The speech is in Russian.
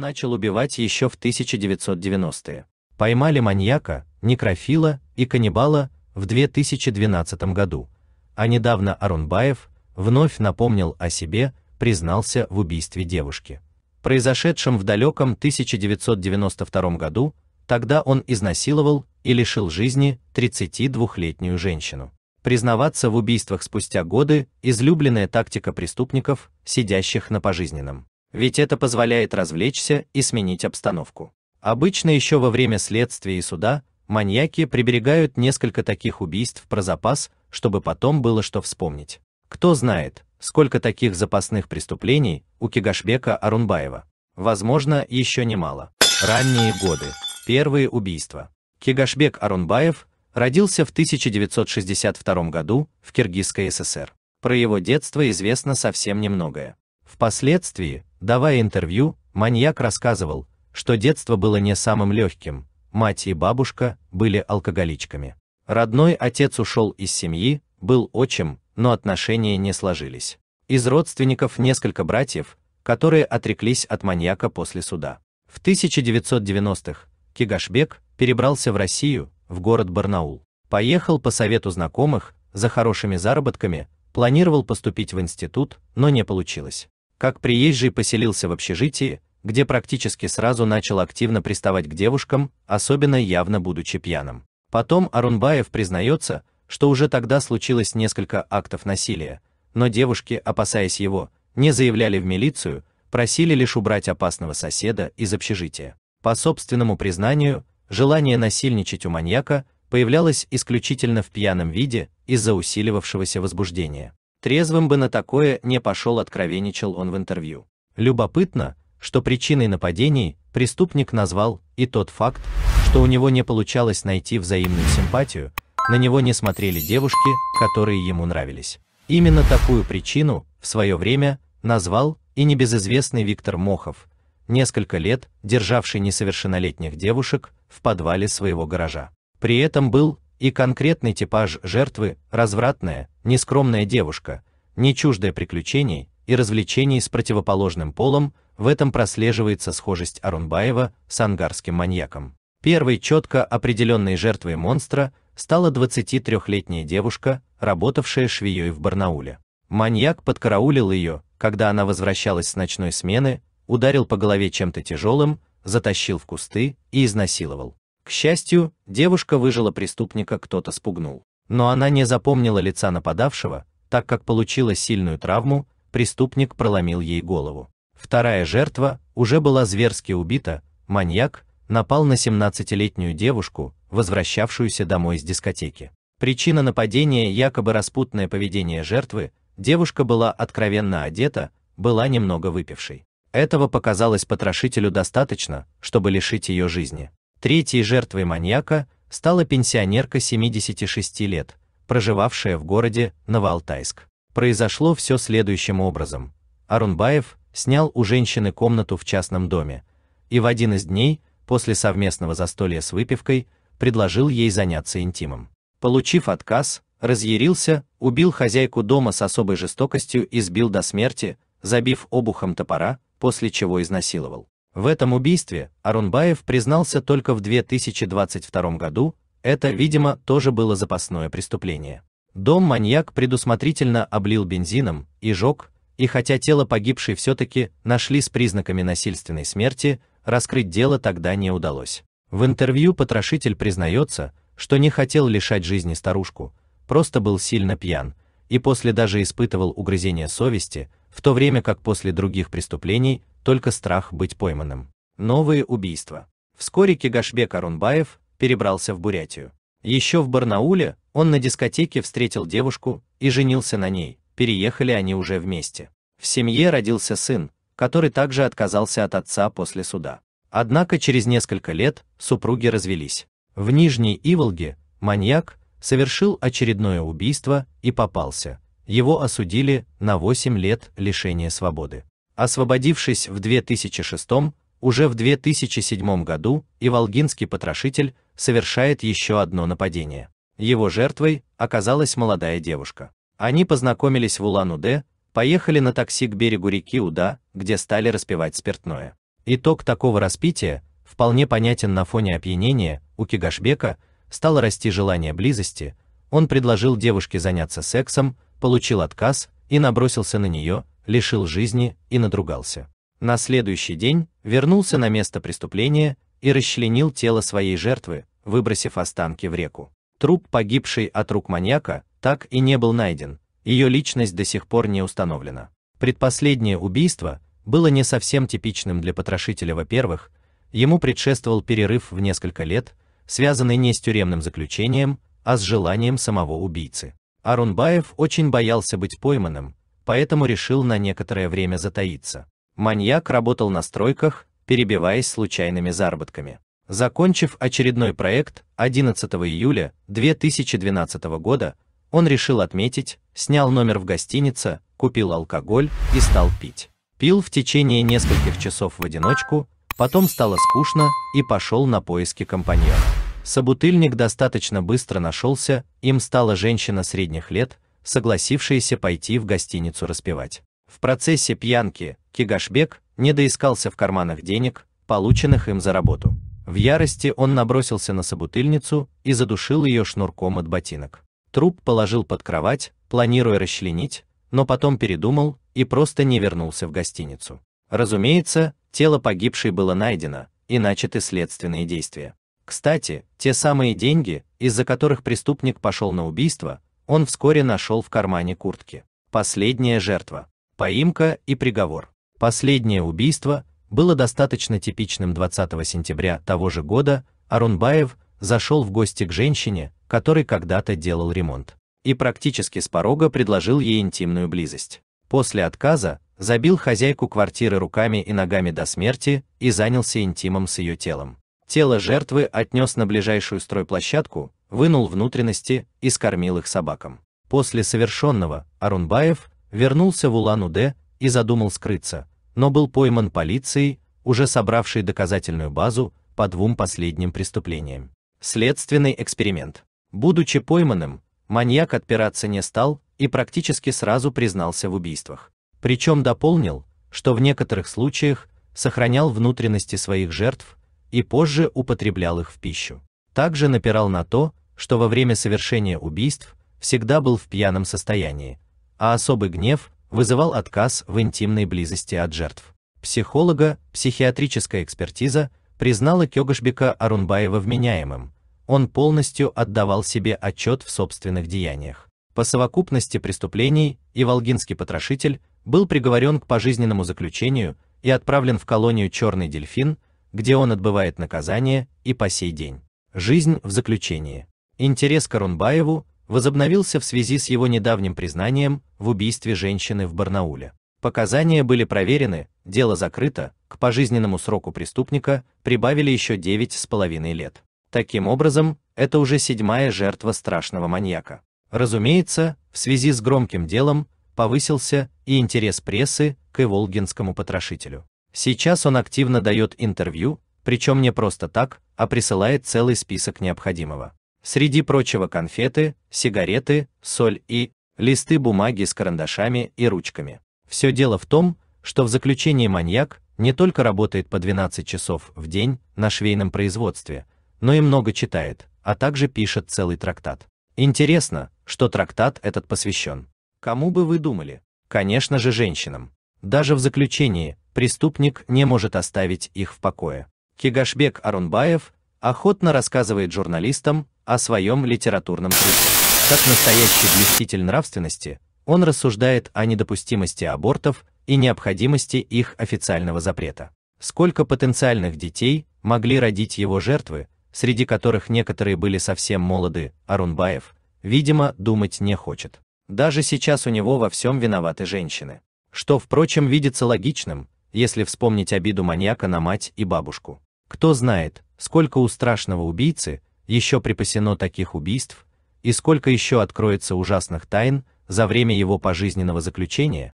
начал убивать еще в 1990-е. Поймали маньяка, некрофила и каннибала в 2012 году, а недавно Арунбаев вновь напомнил о себе, признался в убийстве девушки. Произошедшем в далеком 1992 году, тогда он изнасиловал и лишил жизни 32-летнюю женщину. Признаваться в убийствах спустя годы – излюбленная тактика преступников, сидящих на пожизненном. Ведь это позволяет развлечься и сменить обстановку. Обычно еще во время следствия и суда маньяки приберегают несколько таких убийств про запас, чтобы потом было что вспомнить. Кто знает, сколько таких запасных преступлений у Кигашбека Арунбаева. Возможно, еще немало. Ранние годы. Первые убийства. Кигашбек Арунбаев родился в 1962 году в Киргизской ССР. Про его детство известно совсем немногое. Впоследствии Давая интервью, маньяк рассказывал, что детство было не самым легким, мать и бабушка были алкоголичками. Родной отец ушел из семьи, был отчим, но отношения не сложились. Из родственников несколько братьев, которые отреклись от маньяка после суда. В 1990-х Кигашбек перебрался в Россию, в город Барнаул. Поехал по совету знакомых, за хорошими заработками, планировал поступить в институт, но не получилось как приезжий поселился в общежитии, где практически сразу начал активно приставать к девушкам, особенно явно будучи пьяным. Потом Арунбаев признается, что уже тогда случилось несколько актов насилия, но девушки, опасаясь его, не заявляли в милицию, просили лишь убрать опасного соседа из общежития. По собственному признанию, желание насильничать у маньяка появлялось исключительно в пьяном виде из-за усиливавшегося возбуждения. Трезвым бы на такое не пошел, откровенничал он в интервью. Любопытно, что причиной нападений преступник назвал и тот факт, что у него не получалось найти взаимную симпатию, на него не смотрели девушки, которые ему нравились. Именно такую причину в свое время назвал и небезызвестный Виктор Мохов, несколько лет державший несовершеннолетних девушек в подвале своего гаража. При этом был и конкретный типаж жертвы – развратная, нескромная девушка, не чуждая приключений и развлечений с противоположным полом, в этом прослеживается схожесть Арунбаева с ангарским маньяком. Первой четко определенной жертвой монстра стала 23-летняя девушка, работавшая швеей в Барнауле. Маньяк подкараулил ее, когда она возвращалась с ночной смены, ударил по голове чем-то тяжелым, затащил в кусты и изнасиловал. К счастью, девушка выжила преступника кто-то спугнул. Но она не запомнила лица нападавшего, так как получила сильную травму, преступник проломил ей голову. Вторая жертва уже была зверски убита, маньяк напал на 17-летнюю девушку, возвращавшуюся домой с дискотеки. Причина нападения якобы распутное поведение жертвы, девушка была откровенно одета, была немного выпившей. Этого показалось потрошителю достаточно, чтобы лишить ее жизни. Третьей жертвой маньяка стала пенсионерка 76 лет, проживавшая в городе Новоалтайск. Произошло все следующим образом. Арунбаев снял у женщины комнату в частном доме и в один из дней, после совместного застолья с выпивкой, предложил ей заняться интимом. Получив отказ, разъярился, убил хозяйку дома с особой жестокостью и сбил до смерти, забив обухом топора, после чего изнасиловал. В этом убийстве Арунбаев признался только в 2022 году, это, видимо, тоже было запасное преступление. Дом маньяк предусмотрительно облил бензином и жег, и хотя тело погибшей все-таки нашли с признаками насильственной смерти, раскрыть дело тогда не удалось. В интервью потрошитель признается, что не хотел лишать жизни старушку, просто был сильно пьян, и после даже испытывал угрызение совести, в то время как после других преступлений только страх быть пойманным. Новые убийства. Вскоре Кигашбек Арунбаев перебрался в Бурятию. Еще в Барнауле он на дискотеке встретил девушку и женился на ней, переехали они уже вместе. В семье родился сын, который также отказался от отца после суда. Однако через несколько лет супруги развелись. В Нижней Иволге маньяк совершил очередное убийство и попался. Его осудили на 8 лет лишения свободы. Освободившись в 2006, уже в 2007 году Иволгинский потрошитель совершает еще одно нападение. Его жертвой оказалась молодая девушка. Они познакомились в Улан-Удэ, поехали на такси к берегу реки Уда, где стали распивать спиртное. Итог такого распития вполне понятен на фоне опьянения. У Кигашбека стало расти желание близости. Он предложил девушке заняться сексом, получил отказ и набросился на нее, лишил жизни и надругался. На следующий день вернулся на место преступления и расчленил тело своей жертвы, выбросив останки в реку. Труп погибшей от рук маньяка так и не был найден, ее личность до сих пор не установлена. Предпоследнее убийство было не совсем типичным для потрошителя, во-первых, ему предшествовал перерыв в несколько лет, связанный не с тюремным заключением, а с желанием самого убийцы. Арунбаев очень боялся быть пойманным, поэтому решил на некоторое время затаиться. Маньяк работал на стройках, перебиваясь случайными заработками. Закончив очередной проект 11 июля 2012 года, он решил отметить, снял номер в гостинице, купил алкоголь и стал пить. Пил в течение нескольких часов в одиночку, потом стало скучно и пошел на поиски компаньона. Собутыльник достаточно быстро нашелся, им стала женщина средних лет, согласившиеся пойти в гостиницу распевать. В процессе пьянки Кигашбек не доискался в карманах денег, полученных им за работу. В ярости он набросился на собутыльницу и задушил ее шнурком от ботинок. Труп положил под кровать, планируя расчленить, но потом передумал и просто не вернулся в гостиницу. Разумеется, тело погибшей было найдено, и начаты следственные действия. Кстати, те самые деньги, из-за которых преступник пошел на убийство, он вскоре нашел в кармане куртки. Последняя жертва. Поимка и приговор. Последнее убийство было достаточно типичным 20 сентября того же года, Арунбаев зашел в гости к женщине, который когда-то делал ремонт, и практически с порога предложил ей интимную близость. После отказа забил хозяйку квартиры руками и ногами до смерти и занялся интимом с ее телом. Тело жертвы отнес на ближайшую стройплощадку, вынул внутренности и скормил их собакам. После совершенного Арунбаев вернулся в Улан-Удэ и задумал скрыться, но был пойман полицией, уже собравшей доказательную базу по двум последним преступлениям. Следственный эксперимент. Будучи пойманным, маньяк отпираться не стал и практически сразу признался в убийствах. Причем дополнил, что в некоторых случаях сохранял внутренности своих жертв и позже употреблял их в пищу. Также напирал на то, что во время совершения убийств всегда был в пьяном состоянии, а особый гнев вызывал отказ в интимной близости от жертв. Психолога, психиатрическая экспертиза признала Кёгашбека Арунбаева вменяемым. Он полностью отдавал себе отчет в собственных деяниях. По совокупности преступлений Иволгинский потрошитель был приговорен к пожизненному заключению и отправлен в колонию Черный дельфин, где он отбывает наказание и по сей день. Жизнь в заключении. Интерес к Арунбаеву возобновился в связи с его недавним признанием в убийстве женщины в Барнауле. Показания были проверены, дело закрыто, к пожизненному сроку преступника прибавили еще 9,5 лет. Таким образом, это уже седьмая жертва страшного маньяка. Разумеется, в связи с громким делом повысился и интерес прессы к Иволгинскому потрошителю. Сейчас он активно дает интервью, причем не просто так, а присылает целый список необходимого. Среди прочего конфеты, сигареты, соль и листы бумаги с карандашами и ручками. Все дело в том, что в заключении маньяк не только работает по 12 часов в день на швейном производстве, но и много читает, а также пишет целый трактат. Интересно, что трактат этот посвящен. Кому бы вы думали? Конечно же женщинам. Даже в заключении преступник не может оставить их в покое. Кигашбек Арунбаев охотно рассказывает журналистам о своем литературном труде Как настоящий блюститель нравственности, он рассуждает о недопустимости абортов и необходимости их официального запрета. Сколько потенциальных детей могли родить его жертвы, среди которых некоторые были совсем молоды, Арунбаев, видимо, думать не хочет. Даже сейчас у него во всем виноваты женщины. Что, впрочем, видится логичным, если вспомнить обиду маньяка на мать и бабушку. Кто знает, сколько у страшного убийцы еще припасено таких убийств и сколько еще откроется ужасных тайн за время его пожизненного заключения,